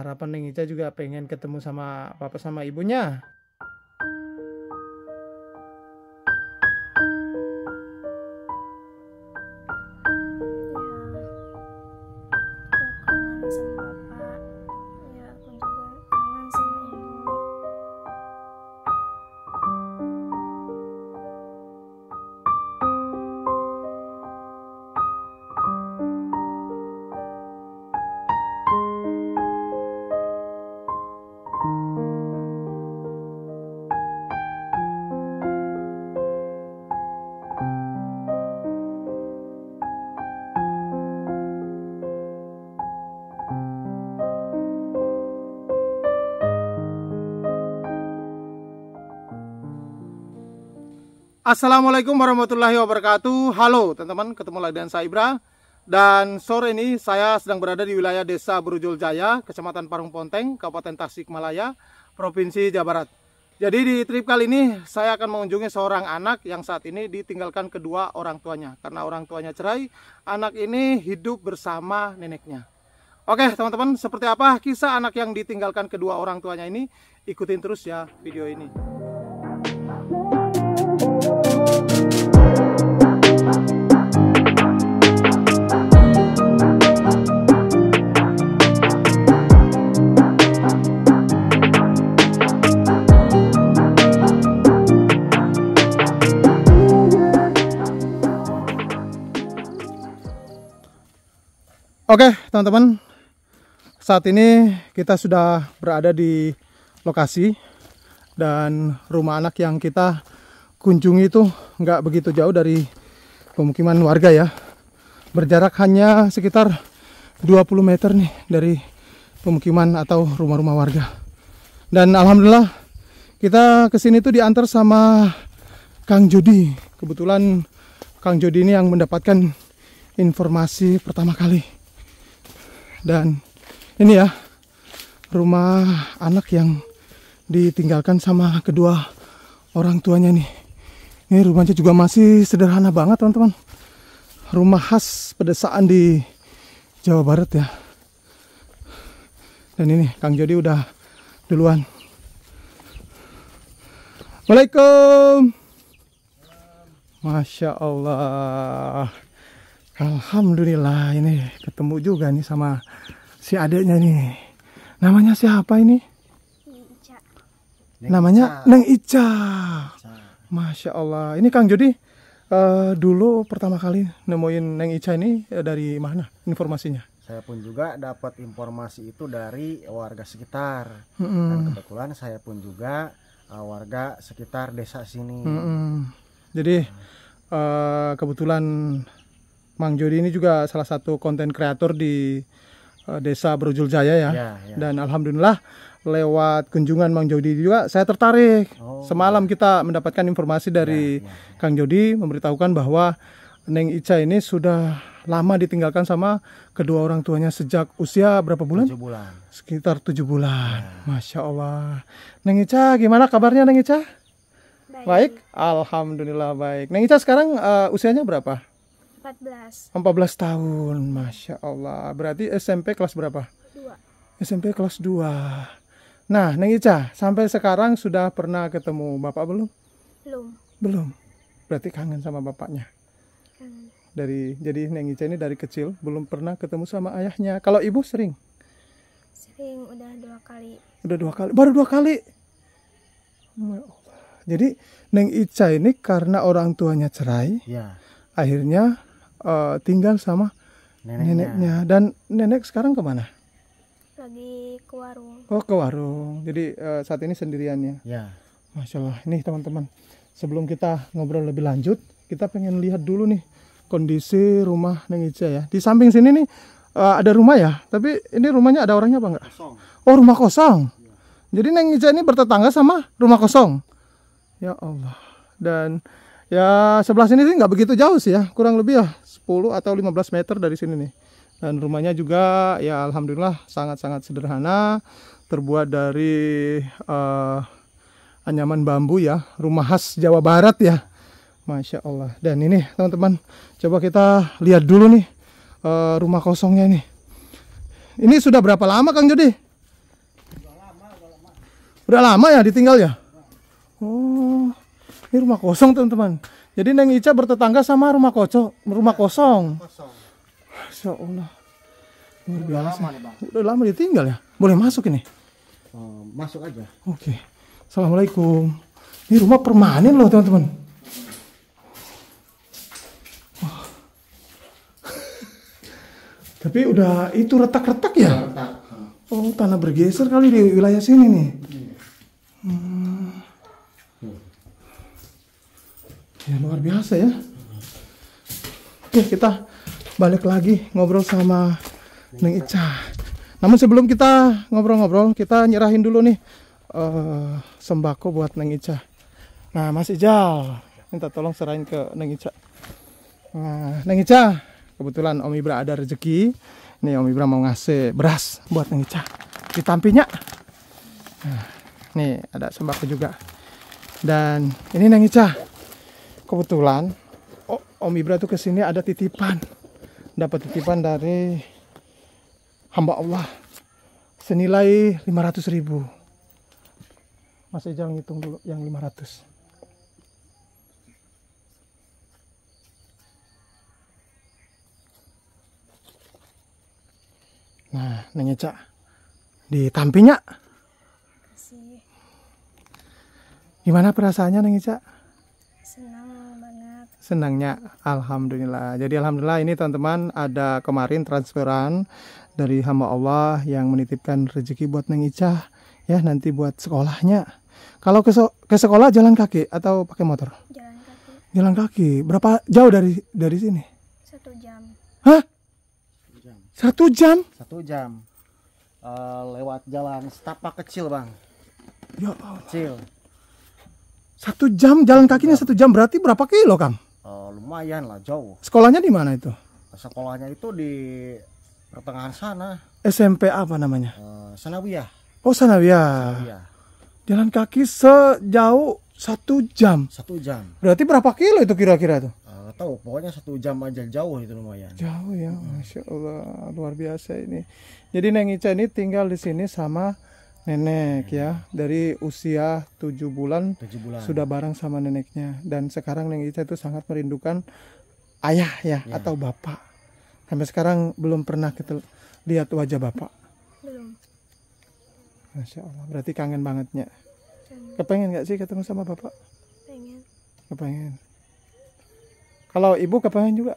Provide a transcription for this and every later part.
Harapan Neng Ica juga pengen ketemu sama papa sama ibunya. Assalamualaikum warahmatullahi wabarakatuh Halo teman-teman ketemu lagi dengan saya Ibra Dan sore ini saya sedang berada di wilayah desa Berujul Jaya Kecamatan Parung Ponteng, Kabupaten Tasikmalaya, Provinsi Jawa Barat Jadi di trip kali ini saya akan mengunjungi seorang anak yang saat ini ditinggalkan kedua orang tuanya Karena orang tuanya cerai, anak ini hidup bersama neneknya Oke teman-teman seperti apa kisah anak yang ditinggalkan kedua orang tuanya ini Ikutin terus ya video ini Oke teman-teman Saat ini kita sudah berada di lokasi Dan rumah anak yang kita kunjungi itu nggak begitu jauh dari pemukiman warga ya berjarak hanya sekitar 20 meter nih dari pemukiman atau rumah-rumah warga dan alhamdulillah kita kesini tuh diantar sama Kang Jody kebetulan Kang Jody ini yang mendapatkan informasi pertama kali dan ini ya rumah anak yang ditinggalkan sama kedua orang tuanya nih ini rumahnya juga masih sederhana banget teman-teman. Rumah khas pedesaan di Jawa Barat ya. Dan ini Kang Jody udah duluan. Assalamualaikum. Masya Allah. Alhamdulillah ini ketemu juga nih sama si adiknya nih. Namanya siapa ini? Ica. Namanya Neng Ica. Masya Allah. Ini Kang Jody, uh, dulu pertama kali nemuin Neng Ica ini uh, dari mana informasinya? Saya pun juga dapat informasi itu dari warga sekitar. Mm -hmm. Dan kebetulan saya pun juga uh, warga sekitar desa sini. Mm -hmm. Jadi uh, kebetulan Mang Jody ini juga salah satu konten kreator di uh, desa Brojul Jaya ya. Yeah, ya. Iya. Dan alhamdulillah lewat kunjungan Mang Jody juga saya tertarik. Oh. Semalam kita mendapatkan informasi dari ya, ya. Kang Jody memberitahukan bahwa Neng Ica ini sudah lama ditinggalkan sama kedua orang tuanya sejak usia berapa bulan? 7 bulan. Sekitar tujuh bulan. Ya. Masya Allah. Neng Ica gimana kabarnya Neng Ica? Baik. baik. Alhamdulillah baik. Neng Ica sekarang uh, usianya berapa? Empat belas tahun. Masya Allah. Berarti SMP kelas berapa? Dua. SMP kelas dua. Nah, Neng Ica, sampai sekarang sudah pernah ketemu Bapak belum? Belum. Belum. Berarti kangen sama bapaknya. Kangen. Dari jadi Neng Ica ini dari kecil belum pernah ketemu sama ayahnya. Kalau ibu sering? Sering, udah dua kali. Udah dua kali. Baru dua kali. Ya jadi Neng Ica ini karena orang tuanya cerai, ya. akhirnya uh, tinggal sama neneknya. neneknya. Dan nenek sekarang kemana? lagi ke warung. Oh, ke warung. Jadi uh, saat ini sendiriannya. Ya. ya. Masya Allah. Nih teman-teman, sebelum kita ngobrol lebih lanjut, kita pengen lihat dulu nih kondisi rumah Neng Ica ya. Di samping sini nih uh, ada rumah ya, tapi ini rumahnya ada orangnya apa enggak? Kosong. Oh, rumah kosong. Ya. Jadi Neng Ica ini bertetangga sama rumah kosong. Ya Allah. Dan ya sebelah sini sih nggak begitu jauh sih ya, kurang lebih ya 10 atau 15 meter dari sini nih dan rumahnya juga ya alhamdulillah sangat-sangat sederhana terbuat dari uh, anyaman bambu ya rumah khas Jawa Barat ya Masya Allah dan ini teman-teman coba kita lihat dulu nih uh, rumah kosongnya ini ini sudah berapa lama Kang Jody? Udah lama, sudah lama. Sudah lama ya ditinggal ya? Oh, ini rumah kosong teman-teman. Jadi Neng Ica bertetangga sama rumah kocok, rumah kosong. Kosong. Masya Allah. Udah lama nih bang. Udah lama ditinggal ya. Boleh masuk ini? Oh, masuk aja. Oke. Assalamualaikum. Ini rumah permanen loh teman-teman. Tapi udah itu retak-retak ya? Retak. Oh tanah bergeser kali di wilayah sini nih. Hmm. Ya luar biasa ya. Oke kita balik lagi ngobrol sama Neng Ica. Namun sebelum kita ngobrol-ngobrol, kita nyerahin dulu nih uh, sembako buat Neng Ica. Nah, Mas Ijal, minta tolong serahin ke Neng Ica. Nah, Neng Ica, kebetulan Om Ibra ada rezeki. Nih Om Ibra mau ngasih beras buat Neng Ica. Ditampinya. Nah, nih ada sembako juga. Dan ini Neng Ica. Kebetulan oh, Om Ibra tuh kesini ada titipan. Dapat titipan dari hamba Allah senilai 500 ribu Mas Ejal ngitung dulu yang 500 Nah, Cak, di tampinya Gimana perasaannya nanya Cak? Senang banget. Senangnya, alhamdulillah. Jadi alhamdulillah ini teman-teman ada kemarin transferan dari hamba Allah yang menitipkan rezeki buat Neng Ica ya nanti buat sekolahnya. Kalau ke, so ke sekolah jalan kaki atau pakai motor? Jalan kaki. Jalan kaki. Berapa jauh dari dari sini? Satu jam. Hah? Satu jam. Satu jam? Uh, lewat jalan setapak kecil bang. Ya Allah. Kecil. Satu jam jalan kakinya ya. satu jam berarti berapa kilo kang? Uh, lumayan lah jauh. Sekolahnya di mana itu? Sekolahnya itu di pertengahan sana. SMP apa namanya? Uh, Sanawiyah. Oh Sanawiyah. Sanawiyah. Jalan kaki sejauh satu jam. Satu jam. Berarti berapa kilo itu kira-kira tuh? Eh, uh, tahu, pokoknya satu jam aja jauh itu lumayan. Jauh ya, masya Allah, luar biasa ini. Jadi Neng Ica ini tinggal di sini sama nenek ya dari usia tujuh bulan, 7 bulan sudah bareng sama neneknya dan sekarang Neng Ica itu sangat merindukan ayah ya, ya. atau bapak Sampai sekarang belum pernah kita lihat wajah Bapak. Belum. Masya Allah, berarti kangen bangetnya. Kangen. Kepengen nggak sih ketemu sama Bapak? Pengen. Kepengen. Kalau Ibu kepengen juga?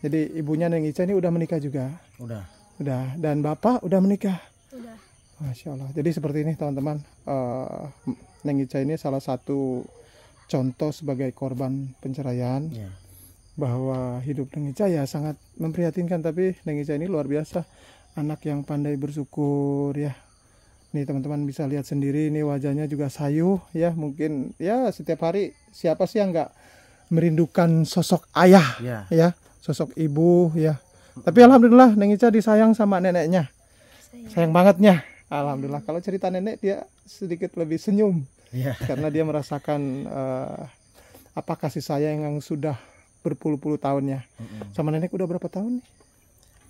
Jadi ibunya Neng Ica ini udah menikah juga? Udah. Udah. Dan Bapak udah menikah? Udah. Masya Allah. Jadi seperti ini teman-teman. Uh, Neng Ica ini salah satu contoh sebagai korban penceraian. Yeah bahwa hidup Nengica ya sangat memprihatinkan tapi Nengica ini luar biasa anak yang pandai bersyukur ya nih teman-teman bisa lihat sendiri ini wajahnya juga sayu ya mungkin ya setiap hari siapa sih yang nggak merindukan sosok ayah ya, ya sosok ibu ya tapi alhamdulillah Nengica disayang sama neneknya sayang, sayang bangetnya alhamdulillah kalau cerita nenek dia sedikit lebih senyum ya. karena dia merasakan uh, apa kasih sayang yang sudah berpuluh-puluh tahunnya. Mm-hmm. Sama nenek udah berapa tahun nih?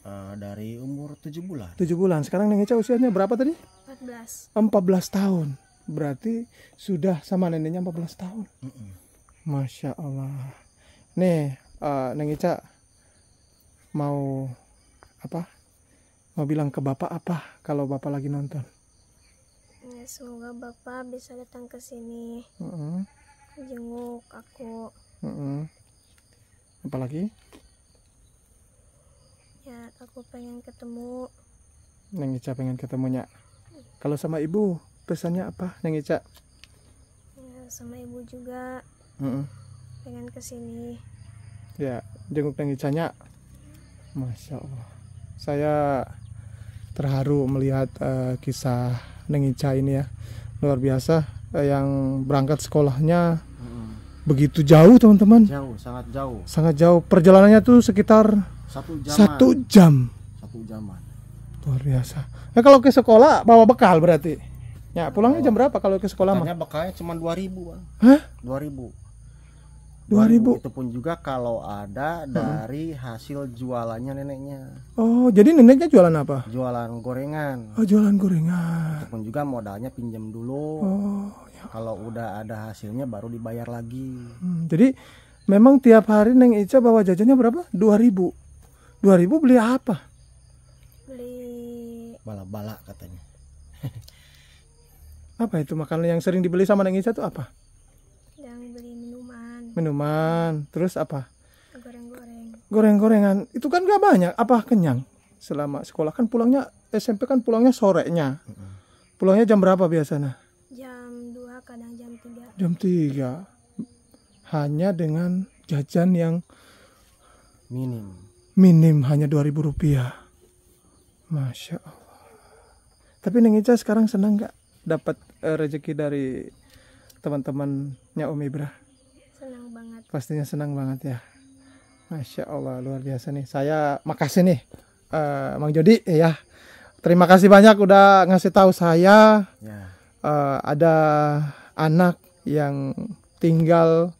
Uh, dari umur 7 bulan. 7 bulan. Sekarang Nenek usianya berapa tadi? 14. 14 tahun. Berarti sudah sama neneknya 14 tahun. Mm-hmm. Masya Allah. Nih, uh, eh, Neng Eca mau apa? Mau bilang ke Bapak apa kalau Bapak lagi nonton? Ya, semoga Bapak bisa datang ke sini. Mm-hmm. Jenguk aku. Mm-hmm apalagi ya aku pengen ketemu Neng Ica pengen ketemunya kalau sama ibu pesannya apa Neng Ica ya sama ibu juga mm -mm. pengen kesini ya jenguk Neng Ica nya masya Allah saya terharu melihat uh, kisah Neng Ica ini ya luar biasa eh, yang berangkat sekolahnya begitu jauh teman-teman jauh sangat jauh sangat jauh perjalanannya tuh sekitar satu jam satu jam satu jam luar biasa nah kalau ke sekolah bawa bekal berarti ya pulangnya jam berapa kalau ke sekolah mah bekalnya cuma dua ribu Hah? dua ribu dua ribu itu pun juga kalau ada dari hmm. hasil jualannya neneknya oh jadi neneknya jualan apa jualan gorengan oh jualan gorengan itu pun juga modalnya pinjam dulu oh Iya. kalau udah ada hasilnya baru dibayar lagi hmm, jadi memang tiap hari neng Ica bawa jajannya berapa 2000 2000 beli apa beli bala-bala katanya apa itu makanan yang sering dibeli sama neng Ica tuh apa yang beli minuman minuman terus apa goreng-goreng goreng-gorengan itu kan gak banyak apa kenyang selama sekolah kan pulangnya SMP kan pulangnya sorenya pulangnya jam berapa biasanya jam 3 hanya dengan jajan yang minim minim hanya dua ribu rupiah masya allah tapi neng Ica sekarang senang nggak dapat uh, rezeki dari teman-temannya Om Ibra senang banget pastinya senang banget ya masya allah luar biasa nih saya makasih nih uh, Mang Jody ya terima kasih banyak udah ngasih tahu saya ya. uh, ada anak yang tinggal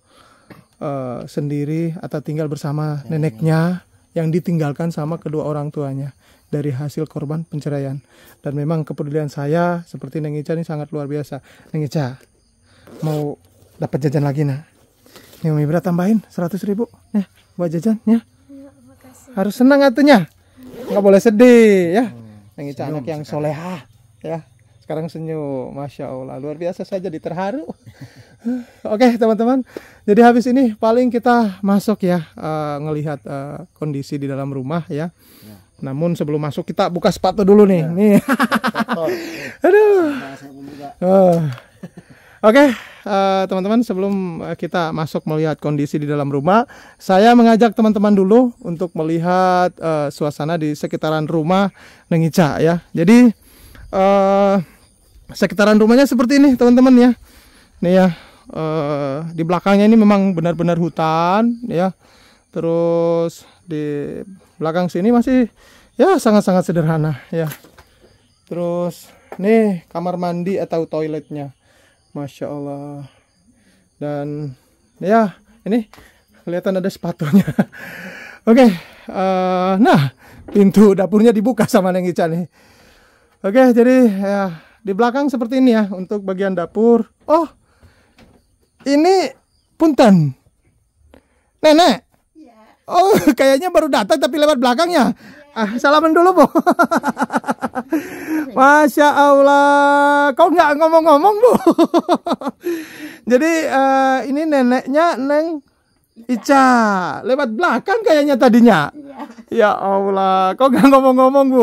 uh, sendiri atau tinggal bersama neneknya yang ditinggalkan sama kedua orang tuanya dari hasil korban penceraian. Dan memang kepedulian saya seperti Neng Ica ini sangat luar biasa. Neng Ica, mau dapat jajan lagi nah ini Umi tambahin 100 ribu ya, buat jajan ya Harus senang atunya. Nggak boleh sedih ya. Hmm. Neng Ica anak yang soleha ya sekarang senyum masya allah luar biasa saja diterharu oke okay, teman-teman jadi habis ini paling kita masuk ya uh, ngelihat uh, kondisi di dalam rumah ya, ya. Namun sebelum masuk kita buka sepatu dulu nih. Ya. Nih. Aduh. Uh. Oke, okay, uh, teman-teman sebelum kita masuk melihat kondisi di dalam rumah, saya mengajak teman-teman dulu untuk melihat uh, suasana di sekitaran rumah Nengica ya. Jadi uh, sekitaran rumahnya seperti ini teman-teman ya nih ya eh, di belakangnya ini memang benar-benar hutan ya terus di belakang sini masih ya sangat-sangat sederhana ya terus nih kamar mandi atau toiletnya masya Allah dan ya ini kelihatan ada sepatunya oke okay, uh, eh, nah pintu dapurnya dibuka sama Neng Ica nih oke okay, jadi ya di belakang seperti ini ya untuk bagian dapur. Oh, ini punten. Nenek. Ya. Oh, kayaknya baru datang tapi lewat belakangnya. Ya. Iya. Ah, salaman dulu, Bu. Masya Allah, kau nggak ngomong-ngomong, Bu. Jadi uh, ini neneknya Neng Ica, lewat belakang kayaknya tadinya. Ya, ya Allah, kau nggak ngomong-ngomong, Bu?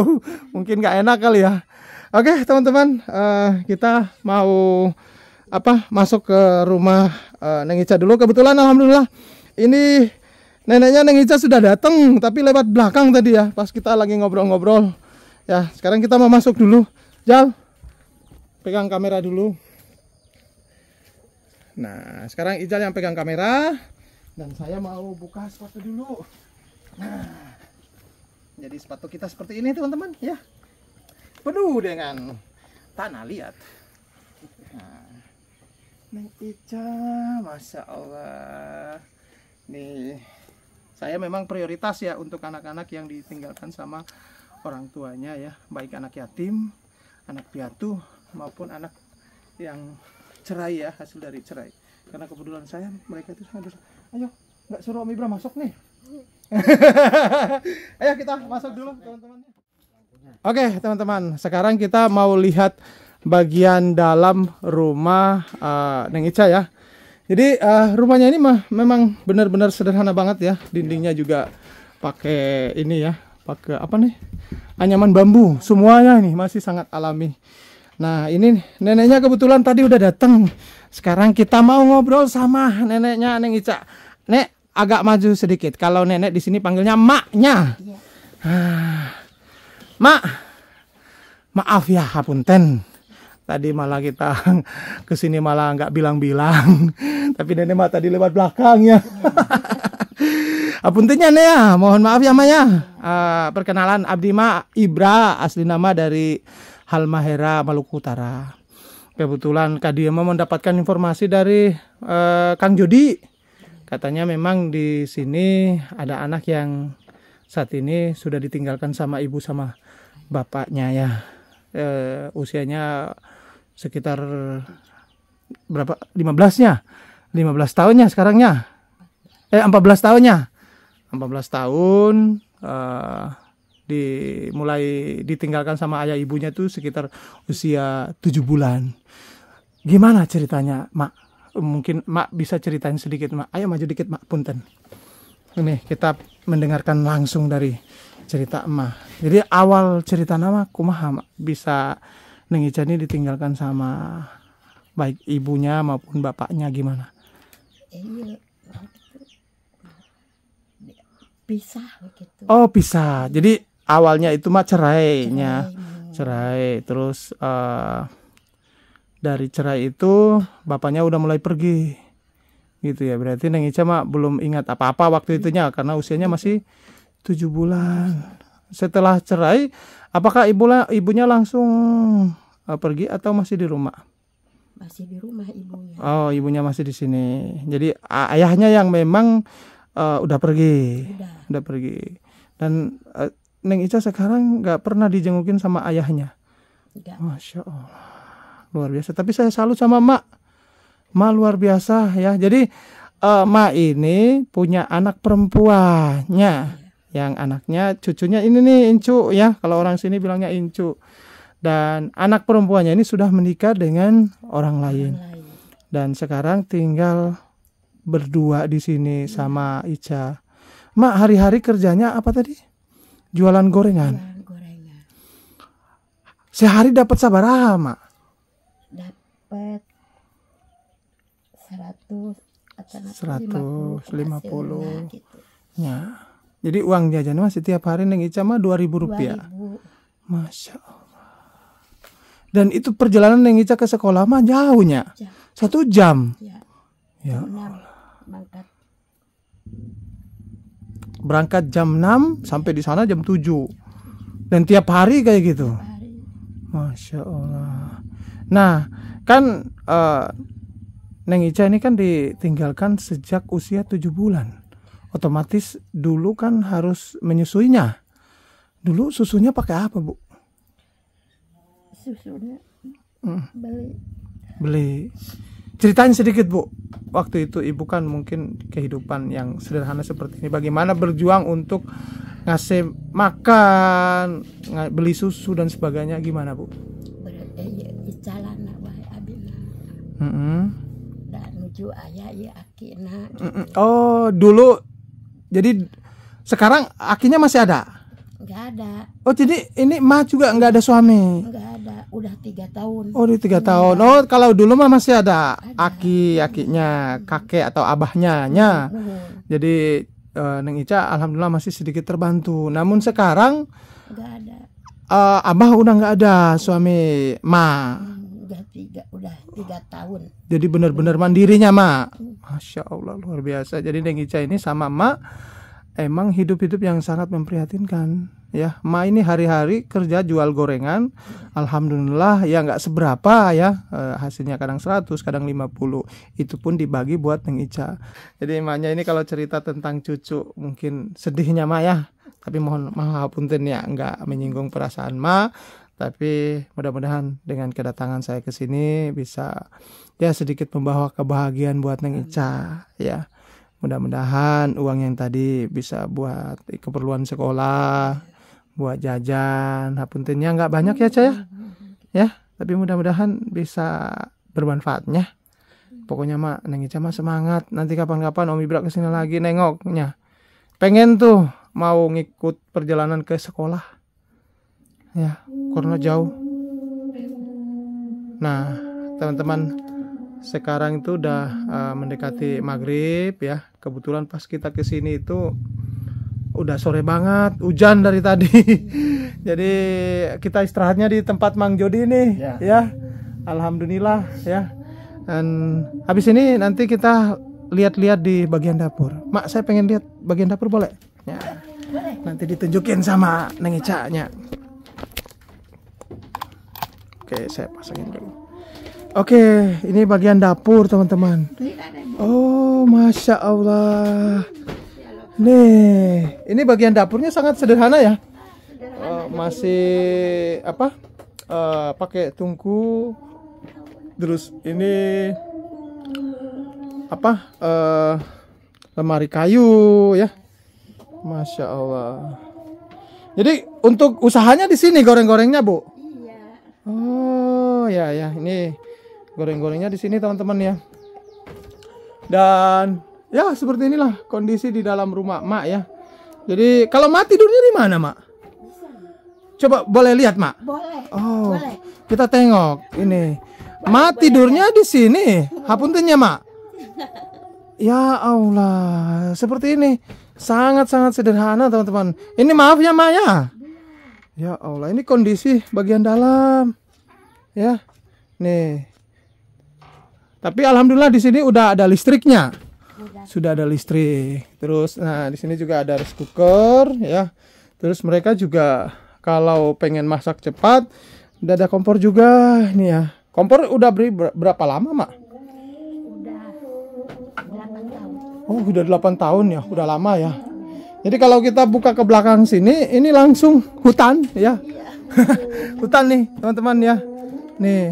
Mungkin nggak enak kali ya. Oke okay, teman-teman uh, kita mau apa masuk ke rumah uh, Neng Ica dulu kebetulan alhamdulillah ini neneknya Neng Ica sudah datang tapi lewat belakang tadi ya pas kita lagi ngobrol-ngobrol ya sekarang kita mau masuk dulu Jal pegang kamera dulu nah sekarang Ijal yang pegang kamera dan saya mau buka sepatu dulu nah jadi sepatu kita seperti ini teman-teman ya penuh dengan tanah liat nah, Neng Ica Masya Allah nih saya memang prioritas ya untuk anak-anak yang ditinggalkan sama orang tuanya ya baik anak yatim anak piatu maupun anak yang cerai ya hasil dari cerai karena kebetulan saya mereka itu besar. ayo nggak suruh Om Ibra masuk nih ayo kita masuk dulu teman-teman Oke, okay, teman-teman, sekarang kita mau lihat bagian dalam rumah uh, Neng Ica ya. Jadi uh, rumahnya ini mah memang benar-benar sederhana banget ya. Dindingnya juga pakai ini ya, pakai apa nih? Anyaman bambu. Semuanya ini masih sangat alami. Nah, ini neneknya kebetulan tadi udah datang. Sekarang kita mau ngobrol sama neneknya Neng Ica. Nek, agak maju sedikit. Kalau nenek di sini panggilnya maknya. Iya. Ah, Mak, maaf ya hapunten. Tadi malah kita kesini malah nggak bilang-bilang. Tapi nenek mah tadi lewat belakangnya. Apuntennya ah, nih ya, mohon maaf ya Maya. Uh, ah, perkenalan Abdi Ma Ibra asli nama dari Halmahera Maluku Utara. Kebetulan Kadia mau mendapatkan informasi dari uh, Kang Jodi. Katanya memang di sini ada anak yang saat ini sudah ditinggalkan sama ibu sama bapaknya ya eh, usianya sekitar berapa 15-nya 15 tahunnya sekarangnya eh 14 tahunnya 14 tahun eh, dimulai ditinggalkan sama ayah ibunya tuh sekitar usia 7 bulan gimana ceritanya mak mungkin mak bisa ceritain sedikit mak ayo maju dikit mak punten ini kita mendengarkan langsung dari cerita emak, jadi awal cerita nama kumaha mak bisa Neng Ica ini ditinggalkan sama baik ibunya maupun bapaknya gimana iya pisah begitu Oh pisah. Jadi awalnya itu mah cerainya, cerai, cerai. Terus uh, dari cerai itu bapaknya udah mulai pergi, gitu ya. Berarti Neng Ica mah belum ingat apa-apa waktu itunya karena usianya masih tujuh bulan. Setelah cerai, apakah ibu lah ibunya langsung eh, pergi atau masih di rumah? Masih di rumah ibunya. Oh, ibunya masih di sini. Jadi ayahnya yang memang uh, udah pergi, udah, udah pergi. Dan uh, Neng Ica sekarang nggak pernah dijengukin sama ayahnya. Enggak. Masya Allah, luar biasa. Tapi saya salut sama Mak. Mak luar biasa ya. Jadi uh, Mak ini punya anak perempuannya. Ya yang anaknya cucunya ini nih Incu ya kalau orang sini bilangnya Incu dan anak perempuannya ini sudah menikah dengan orang lain, dan sekarang tinggal berdua di sini hmm. sama Ica Mak hari-hari kerjanya apa tadi jualan gorengan, sehari dapat sabaraha Mak dapat seratus atau 150, puluh gitu. ya jadi uang jajan mah setiap hari neng Ica mah dua ribu rupiah. Masya Allah. Dan itu perjalanan neng Ica ke sekolah mah jauhnya jam. satu jam. Ya, ya Berangkat. jam 6 sampai di sana jam 7 dan tiap hari kayak gitu. Masya Allah. Nah kan uh, Neng Ica ini kan ditinggalkan sejak usia tujuh bulan otomatis dulu kan harus menyusuinya. Dulu susunya pakai apa, Bu? Susunya hmm. beli. Beli. Ceritain sedikit, Bu. Waktu itu Ibu kan mungkin kehidupan yang sederhana seperti ini. Bagaimana berjuang untuk ngasih makan, beli susu dan sebagainya gimana, Bu? jalan Mm -hmm. Dan ayah ya akina. Mm -hmm. Oh, dulu jadi sekarang akinya masih ada? Enggak ada. Oh jadi ini mah juga enggak ada suami? Enggak ada, udah tiga tahun. Oh udah tiga iya. tahun. Oh kalau dulu mah masih ada, ada. aki akinya, kakek atau abahnya nya. Jadi uh, Neng Ica alhamdulillah masih sedikit terbantu. Namun sekarang enggak ada. Uh, abah udah enggak ada, suami ma. Hmm udah tiga udah tiga tahun jadi benar-benar mandirinya mak masya allah luar biasa jadi Neng Ica ini sama mak emang hidup-hidup yang sangat memprihatinkan ya mak ini hari-hari kerja jual gorengan alhamdulillah ya nggak seberapa ya e, hasilnya kadang 100 kadang 50 itu pun dibagi buat Neng Ica jadi maknya ini kalau cerita tentang cucu mungkin sedihnya mak ya tapi mohon maaf punten ya nggak menyinggung perasaan mak tapi mudah-mudahan dengan kedatangan saya ke sini bisa ya sedikit membawa kebahagiaan buat Neng Ica ya. Mudah-mudahan uang yang tadi bisa buat keperluan sekolah, buat jajan, hapuntennya nggak banyak ya Caya. ya. tapi mudah-mudahan bisa bermanfaatnya. Pokoknya mak Neng Ica mah semangat. Nanti kapan-kapan Om Ibra kesini lagi nengoknya. Pengen tuh mau ngikut perjalanan ke sekolah ya karena jauh nah teman-teman sekarang itu udah uh, mendekati maghrib ya kebetulan pas kita kesini itu udah sore banget hujan dari tadi jadi kita istirahatnya di tempat Mang Jody ini ya, ya. Alhamdulillah ya dan habis ini nanti kita lihat-lihat di bagian dapur Mak saya pengen lihat bagian dapur boleh ya. nanti ditunjukin sama Neng Ica nya Oke, saya pasangin dulu. Oke, ini bagian dapur, teman-teman. Oh, masya Allah. Nih, ini bagian dapurnya sangat sederhana ya. Uh, masih apa? Uh, pakai tungku. Terus ini apa? Uh, lemari kayu ya. Masya Allah. Jadi untuk usahanya di sini goreng-gorengnya, Bu. Oh ya ya ini goreng-gorengnya di sini teman-teman ya. Dan ya seperti inilah kondisi di dalam rumah Mak ya. Jadi kalau Mak tidurnya di mana Mak? Coba boleh lihat Mak? Boleh. Oh boleh. kita tengok ini. Boleh, mak tidurnya di sini. Hapuntennya Mak. Ya Allah, seperti ini sangat-sangat sederhana teman-teman. Ini maaf ya Mak ya. Ya Allah, ini kondisi bagian dalam. Ya. Nih. Tapi alhamdulillah di sini udah ada listriknya. Sudah ada listrik. Terus nah di sini juga ada rice cooker ya. Terus mereka juga kalau pengen masak cepat udah ada kompor juga nih ya. Kompor udah beri berapa lama, Mak? Udah 8 Oh, udah 8 tahun ya. Udah lama ya. Jadi kalau kita buka ke belakang sini, ini langsung hutan ya. Iya. hutan nih, teman-teman ya. Nih.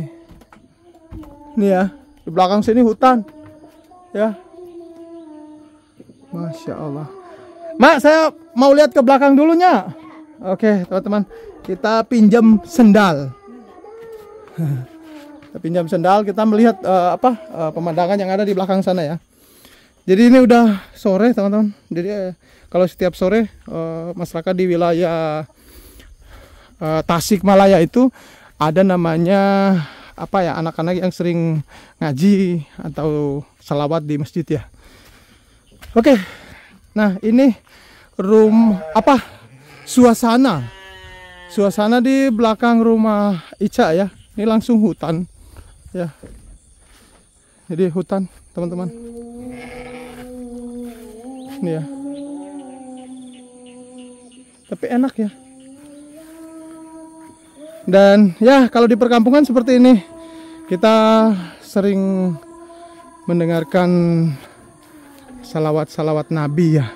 Nih ya, di belakang sini hutan. Ya. Masya Allah. Mak, saya mau lihat ke belakang dulunya. Oke, teman-teman. Kita pinjam sendal. kita pinjam sendal, kita melihat uh, apa? Uh, pemandangan yang ada di belakang sana ya jadi ini udah sore teman-teman jadi eh, kalau setiap sore eh, masyarakat di wilayah Tasik eh, Tasikmalaya itu ada namanya apa ya anak-anak yang sering ngaji atau salawat di masjid ya oke nah ini room apa suasana suasana di belakang rumah Ica ya ini langsung hutan ya jadi hutan teman-teman ya tapi enak ya dan ya kalau di perkampungan seperti ini kita sering mendengarkan salawat-salawat nabi ya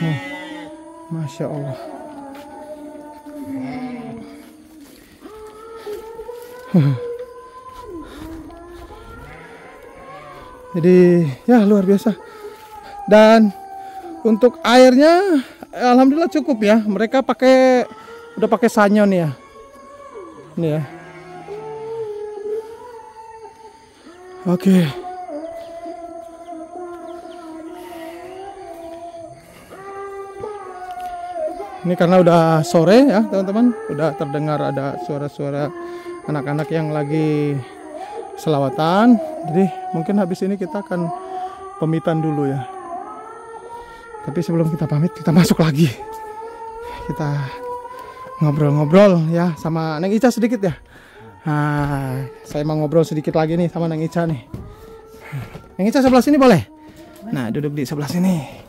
Nih, Masya Allah jadi ya luar biasa dan untuk airnya alhamdulillah cukup ya mereka pakai udah pakai sanyon ya ini ya oke ini karena udah sore ya teman-teman udah terdengar ada suara-suara anak-anak yang lagi selawatan jadi mungkin habis ini kita akan pemitan dulu ya tapi sebelum kita pamit, kita masuk lagi. Kita ngobrol-ngobrol ya sama Neng Ica sedikit ya. Nah, saya mau ngobrol sedikit lagi nih sama Neng Ica nih. Neng Ica sebelah sini boleh? Nah, duduk di sebelah sini.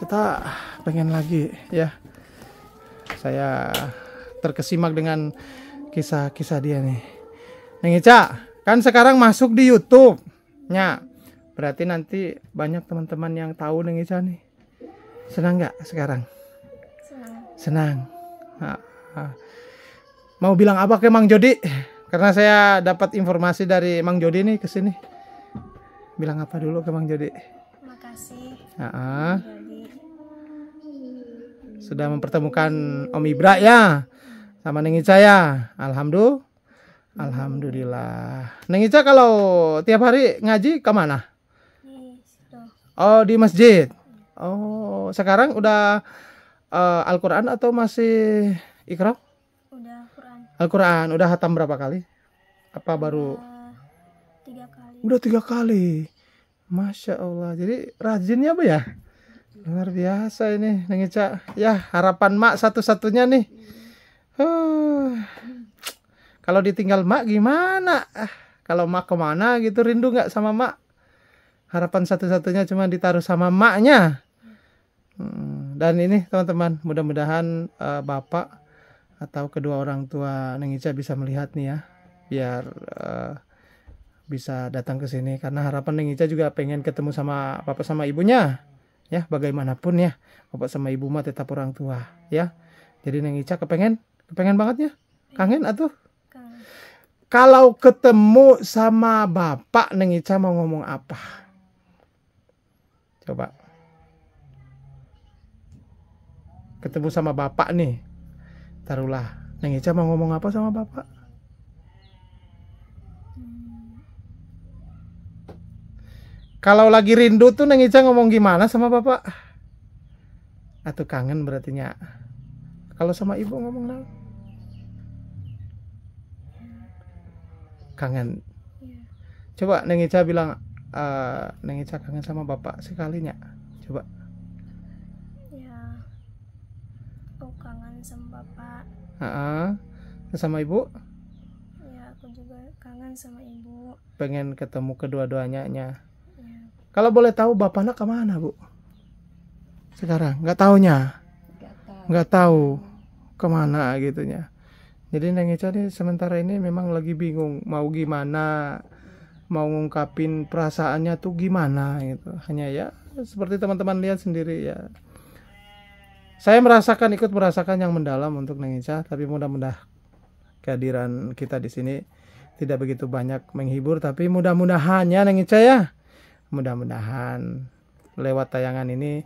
Kita pengen lagi ya. Saya terkesimak dengan kisah-kisah dia nih. Neng Ica, kan sekarang masuk di YouTube. Nya, berarti nanti banyak teman-teman yang tahu Neng Ica nih. Senang nggak sekarang? Senang. Senang. Mau bilang apa ke Mang Jody? Karena saya dapat informasi dari Mang Jody nih ke sini. Bilang apa dulu ke Mang Jody? Makasih. uh Sudah mempertemukan Om Ibra ya sama Neng Ica ya. Alhamdulillah. Alhamdulillah. Neng Ica kalau tiap hari ngaji kemana? Di situ. Oh di masjid. Iya. Oh sekarang udah uh, Al-Qur'an atau masih Iqra? Udah Al-Qur'an. Al-Qur'an udah hatam berapa kali? Apa udah baru tiga kali. Udah tiga kali. Masya Allah. Jadi rajinnya apa ya? Luar biasa ini, Neng Ya, harapan Mak satu-satunya nih. Huh. kalau ditinggal Mak gimana? kalau Mak kemana gitu rindu nggak sama Mak? Harapan satu-satunya cuma ditaruh sama Maknya. Dan ini teman-teman, mudah-mudahan uh, bapak atau kedua orang tua Neng Ica bisa melihat nih ya, biar uh, bisa datang ke sini karena harapan Neng Ica juga pengen ketemu sama bapak sama ibunya. Ya, bagaimanapun ya, bapak sama ibu mah tetap orang tua, ya. Jadi Neng Ica kepengen, kepengen banget ya. Kangen atau? Kangen. Kalau ketemu sama bapak Neng Ica mau ngomong apa? Coba. ketemu sama bapak nih taruhlah Neng Ica mau ngomong apa sama bapak kalau lagi rindu tuh Neng Ica ngomong gimana sama bapak atau kangen berarti kalau sama ibu ngomong apa kangen coba Neng Ica bilang uh, Neng Ica kangen sama bapak sekalinya coba sama bapak uh-uh. sama ibu ya aku juga kangen sama ibu pengen ketemu kedua-duanya ya. Iya. kalau boleh tahu bapaknya kemana bu sekarang nggak taunya nggak tahu. tahu kemana gitunya jadi Neng Ica nih sementara ini memang lagi bingung mau gimana mau ngungkapin perasaannya tuh gimana gitu hanya ya seperti teman-teman lihat sendiri ya saya merasakan ikut merasakan yang mendalam untuk Neng Ica tapi mudah-mudahan kehadiran kita di sini tidak begitu banyak menghibur tapi mudah-mudahan ya Neng Ica ya mudah-mudahan lewat tayangan ini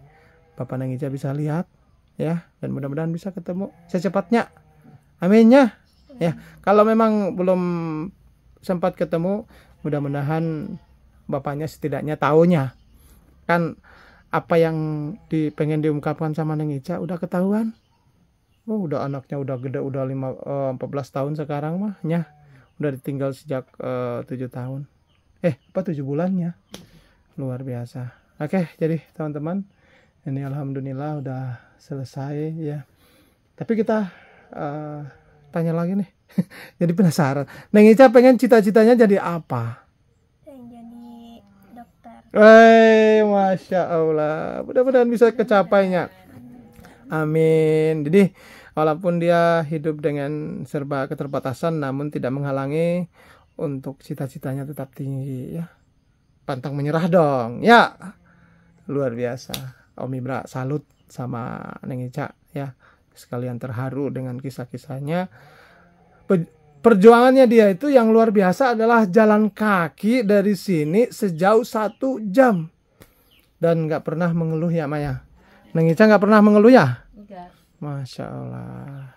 Bapak Neng Ica bisa lihat ya dan mudah-mudahan bisa ketemu secepatnya amin ya ya kalau memang belum sempat ketemu mudah-mudahan bapaknya setidaknya tahunya, kan apa yang di, pengen diungkapkan sama Neng Ica udah ketahuan oh udah anaknya udah gede udah lima, uh, eh, 14 tahun sekarang mah nyah udah ditinggal sejak eh, tujuh tahun eh apa tujuh bulannya luar biasa oke jadi teman-teman ini alhamdulillah udah selesai ya tapi kita uh, tanya lagi nih jadi penasaran Neng Ica pengen cita-citanya jadi apa Eh, masya Allah, mudah-mudahan bisa kecapainya. Amin. Jadi, walaupun dia hidup dengan serba keterbatasan, namun tidak menghalangi untuk cita-citanya tetap tinggi ya. Pantang menyerah dong, ya. Luar biasa. Om Ibra salut sama Neng Ica ya. Sekalian terharu dengan kisah-kisahnya perjuangannya dia itu yang luar biasa adalah jalan kaki dari sini sejauh satu jam dan nggak pernah mengeluh ya Maya. Neng Ica nggak pernah mengeluh ya? Enggak. Masya Allah,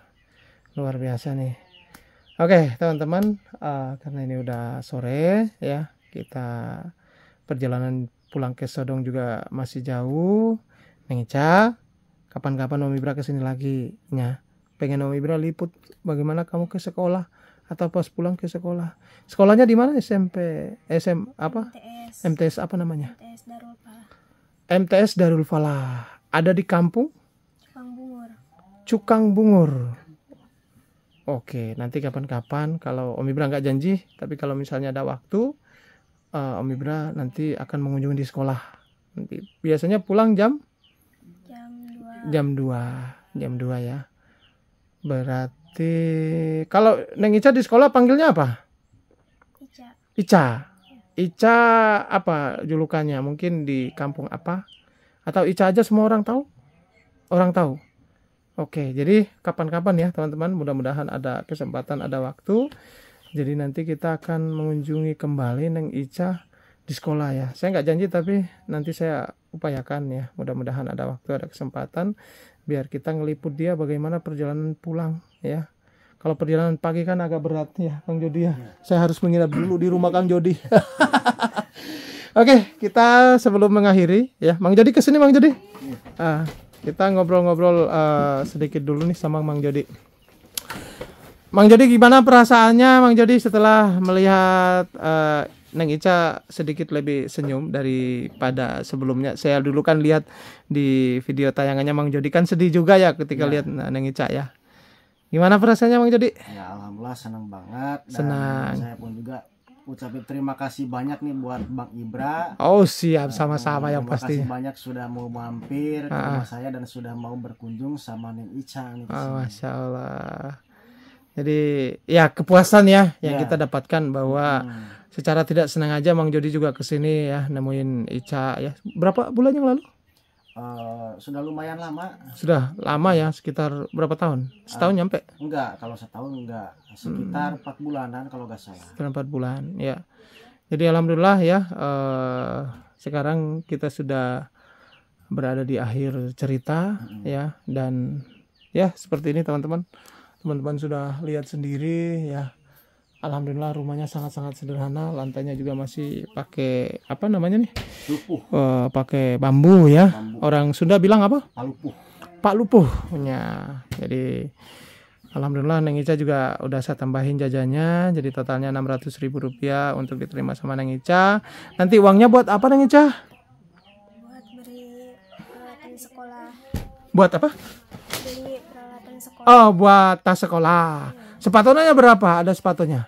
luar biasa nih. Oke teman-teman, uh, karena ini udah sore ya, kita perjalanan pulang ke Sodong juga masih jauh. Neng kapan-kapan Om Ibra kesini lagi ya. Pengen Om Ibra liput bagaimana kamu ke sekolah atau pas pulang ke sekolah. Sekolahnya di mana? SMP, SM apa? MTS. MTS apa namanya? MTS Darul Falah. MTS Darul Falah. Ada di kampung? Cukang Bungur. Cukang Bungur. Oke, nanti kapan-kapan kalau Om Ibra nggak janji, tapi kalau misalnya ada waktu, uh, Om Ibra nanti akan mengunjungi di sekolah. Nanti biasanya pulang jam jam 2. Jam 2, jam 2 ya. Berat cantik. Kalau Neng Ica di sekolah panggilnya apa? Ica. Ica. Ica apa julukannya? Mungkin di kampung apa? Atau Ica aja semua orang tahu? Orang tahu. Oke, jadi kapan-kapan ya teman-teman, mudah-mudahan ada kesempatan, ada waktu. Jadi nanti kita akan mengunjungi kembali Neng Ica di sekolah ya. Saya nggak janji tapi nanti saya upayakan ya. Mudah-mudahan ada waktu, ada kesempatan biar kita ngeliput dia bagaimana perjalanan pulang ya kalau perjalanan pagi kan agak berat ya Kang Jody ya. Iya. Saya harus menginap dulu di rumah Kang Jody. Oke, kita sebelum mengakhiri ya, Mang Jody kesini Mang Jody. Uh, kita ngobrol-ngobrol uh, sedikit dulu nih sama Mang Jody. Mang Jody gimana perasaannya Mang Jody setelah melihat uh, Neng Ica sedikit lebih senyum daripada sebelumnya. Saya dulu kan lihat di video tayangannya Mang Jody kan sedih juga ya ketika ya. lihat eh, Neng Ica ya. Gimana perasaannya Mang Jody? Ya alhamdulillah senang banget. senang. Saya pun juga ucapin terima kasih banyak nih buat Bang Ibra. Oh siap sama-sama eh, yang pasti. Terima kasih banyak sudah mau mampir ke ah. rumah saya dan sudah mau berkunjung sama Neng Ica nih. Oh, Masya Allah. Jadi ya kepuasan ya yang ya. kita dapatkan bahwa hmm secara tidak senang aja Mang Jody juga kesini ya nemuin Ica ya. Berapa bulan yang lalu? Uh, sudah lumayan lama. Sudah lama ya, sekitar berapa tahun? Setahun uh, nyampe? Enggak, kalau setahun enggak. Sekitar hmm. empat 4 bulanan kalau gak salah. Sekitar empat bulan, ya. Jadi alhamdulillah ya, uh, sekarang kita sudah berada di akhir cerita hmm. ya dan ya seperti ini teman-teman. Teman-teman sudah lihat sendiri ya alhamdulillah rumahnya sangat-sangat sederhana lantainya juga masih pakai apa namanya nih lupuh uh, pakai bambu ya bambu. orang Sunda bilang apa pak lupuh pak lupuh punya jadi Alhamdulillah Neng Ica juga udah saya tambahin jajannya jadi totalnya 600 ribu rupiah untuk diterima sama Neng Ica nanti uangnya buat apa Neng Ica? buat beli eh, peralatan sekolah buat apa? beli peralatan sekolah oh buat tas sekolah Sepatunya berapa? Ada sepatunya?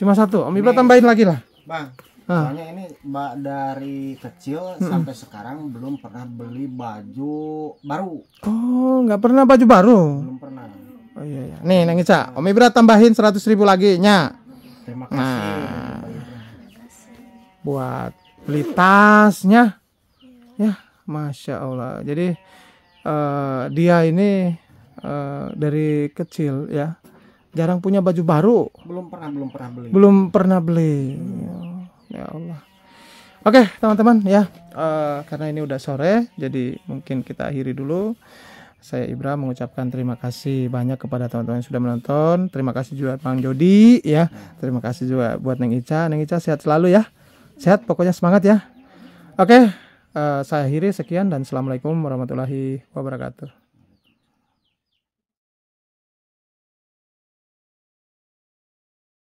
Cuma satu. Om Iba tambahin lagi lah. Bang. Ah. Soalnya ini Mbak dari kecil hmm. sampai sekarang belum pernah beli baju baru. Oh, nggak pernah baju baru? Belum pernah. Oh iya iya. Nih Neng Ica, Om Ibra tambahin seratus ribu lagi nya. Terima kasih. Nah, buat beli tasnya. Ya, masya Allah. Jadi uh, dia ini uh, dari kecil ya jarang punya baju baru belum pernah belum pernah beli belum pernah beli hmm. ya Allah oke okay, teman-teman ya uh, karena ini udah sore jadi mungkin kita akhiri dulu saya Ibra mengucapkan terima kasih banyak kepada teman-teman yang sudah menonton. Terima kasih juga Bang Jody ya. Terima kasih juga buat Neng Ica. Neng Ica sehat selalu ya. Sehat pokoknya semangat ya. Oke, okay, uh, eh, saya akhiri sekian dan assalamualaikum warahmatullahi wabarakatuh.